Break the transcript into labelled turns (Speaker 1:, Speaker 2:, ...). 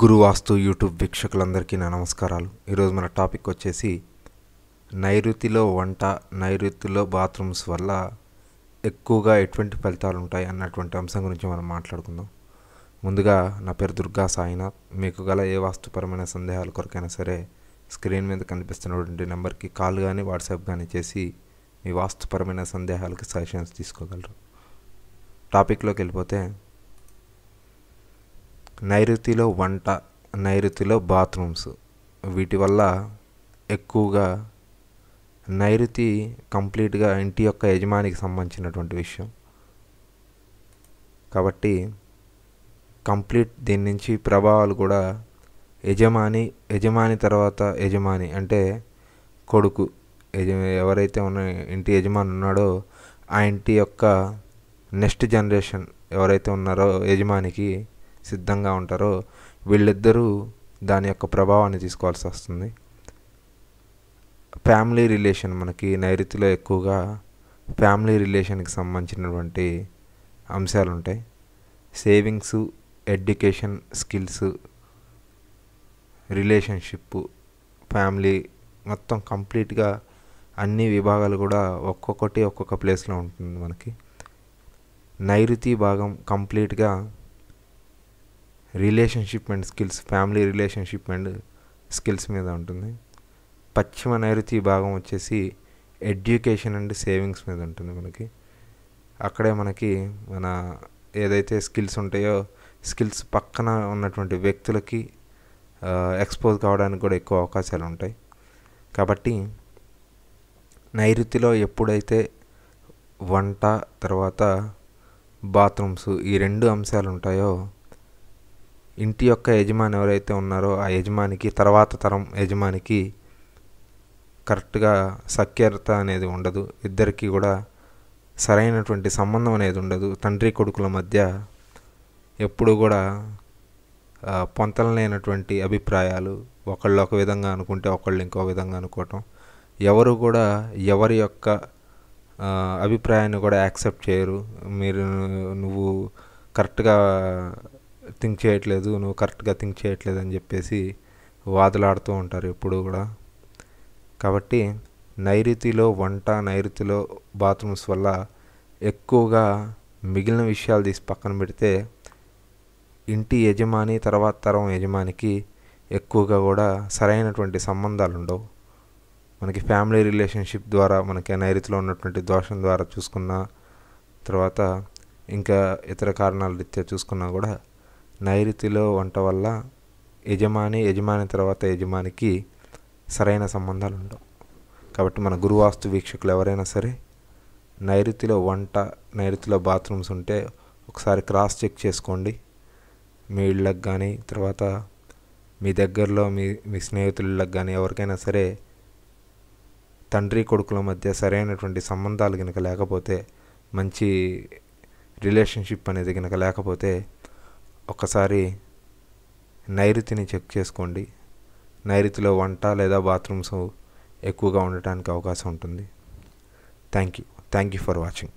Speaker 1: గురువాస్తు YouTube వీక్షకులందరికీ నా నమస్కారాలు ఈరోజు మన టాపిక్ వచ్చేసి నైరుతిలో వంట నైరుతిలో బాత్రూమ్స్ వల్ల ఎక్కువగా ఎటువంటి ఫలితాలు ఉంటాయి అన్నటువంటి అంశం గురించి మనం మాట్లాడుకుందాం ముందుగా నా పేరు దుర్గా సాయినాథ్ మీకు గల ఏ వాస్తుపరమైన సందేహాల కొరకైనా సరే స్క్రీన్ మీద కనిపిస్తున్నటువంటి నెంబర్కి కాల్ కానీ వాట్సాప్ కానీ చేసి మీ వాస్తుపరమైన సందేహాలకి సజెషన్స్ తీసుకోగలరు టాపిక్లోకి వెళ్ళిపోతే నైరుతిలో వంట నైరుతిలో బాత్రూమ్స్ వీటి వల్ల ఎక్కువగా నైరుతి కంప్లీట్గా ఇంటి యొక్క యజమానికి సంబంధించినటువంటి విషయం కాబట్టి కంప్లీట్ దీని నుంచి ప్రభావాలు కూడా యజమాని యజమాని తర్వాత యజమాని అంటే కొడుకు యజ ఎవరైతే ఉన్న ఇంటి యజమాని ఉన్నాడో ఆ ఇంటి యొక్క నెక్స్ట్ జనరేషన్ ఎవరైతే ఉన్నారో యజమానికి సిద్ధంగా ఉంటారో వీళ్ళిద్దరూ దాని యొక్క ప్రభావాన్ని తీసుకోవాల్సి వస్తుంది ఫ్యామిలీ రిలేషన్ మనకి నైరుతిలో ఎక్కువగా ఫ్యామిలీ రిలేషన్కి సంబంధించినటువంటి అంశాలు ఉంటాయి savings education skills relationship family మొత్తం కంప్లీట్గా అన్ని విభాగాలు కూడా ఒక్కొక్కటి ఒక్కొక్క ప్లేస్లో ఉంటుంది మనకి నైరుతి భాగం కంప్లీట్గా relationship and skills family relationship and skills మీద ఉంటుంది పశ్చిమ నైరుతి భాగం వచ్చేసి ఎడ్యుకేషన్ అండ్ సేవింగ్స్ మీద ఉంటుంది మనకి అక్కడే మనకి మన ఏదైతే స్కిల్స్ ఉంటాయో స్కిల్స్ పక్కన ఉన్నటువంటి వ్యక్తులకి ఎక్స్పోజ్ కావడానికి కూడా ఎక్కువ అవకాశాలు ఉంటాయి కాబట్టి నైరుతిలో ఎప్పుడైతే వంట తర్వాత బాత్రూమ్స్ ఈ రెండు అంశాలు ఉంటాయో ఇంటి యొక్క యజమాని ఎవరైతే ఉన్నారో ఆ యజమానికి తర్వాత తరం యజమానికి కరెక్ట్గా సఖ్యత అనేది ఉండదు ఇద్దరికి కూడా సరైనటువంటి సంబంధం అనేది ఉండదు తండ్రి కొడుకుల మధ్య ఎప్పుడు కూడా పొంతలనైనటువంటి అభిప్రాయాలు ఒకళ్ళు ఒక విధంగా అనుకుంటే ఒకళ్ళు ఇంకో విధంగా అనుకోవటం ఎవరు కూడా ఎవరి యొక్క అభిప్రాయాన్ని కూడా యాక్సెప్ట్ చేయరు మీరు నువ్వు కరెక్ట్గా థింక్ చేయట్లేదు నువ్వు కరెక్ట్గా థింక్ చేయట్లేదు అని చెప్పేసి వాదులాడుతూ ఉంటారు ఎప్పుడూ కూడా కాబట్టి నైరుతిలో వంట నైరుతిలో బాత్రూమ్స్ వల్ల ఎక్కువగా మిగిలిన విషయాలు తీసి పక్కన పెడితే ఇంటి యజమాని తర్వాత తరం యజమానికి ఎక్కువగా కూడా సరైనటువంటి సంబంధాలు ఉండవు మనకి ఫ్యామిలీ రిలేషన్షిప్ ద్వారా మనకి నైరుతిలో ఉన్నటువంటి దోషం ద్వారా చూసుకున్న తర్వాత ఇంకా ఇతర కారణాల రీత్యా చూసుకున్నా కూడా నైరుతిలో వంట వల్ల యజమాని యజమాని తర్వాత యజమానికి సరైన సంబంధాలు ఉండవు కాబట్టి మన గురువాస్తు వీక్షకులు ఎవరైనా సరే నైరుతిలో వంట నైరుతిలో బాత్రూమ్స్ ఉంటే ఒకసారి క్రాస్ చెక్ చేసుకోండి మీ ఇళ్ళకి కానీ తర్వాత మీ దగ్గరలో మీ మీ స్నేహితులకు కానీ ఎవరికైనా సరే తండ్రి కొడుకుల మధ్య సరైనటువంటి సంబంధాలు కనుక లేకపోతే మంచి రిలేషన్షిప్ అనేది కనుక లేకపోతే ఒకసారి నైరుతిని చెక్ చేసుకోండి నైరుతిలో వంట లేదా బాత్రూమ్స్ ఎక్కువగా ఉండటానికి అవకాశం ఉంటుంది thank you thank you for watching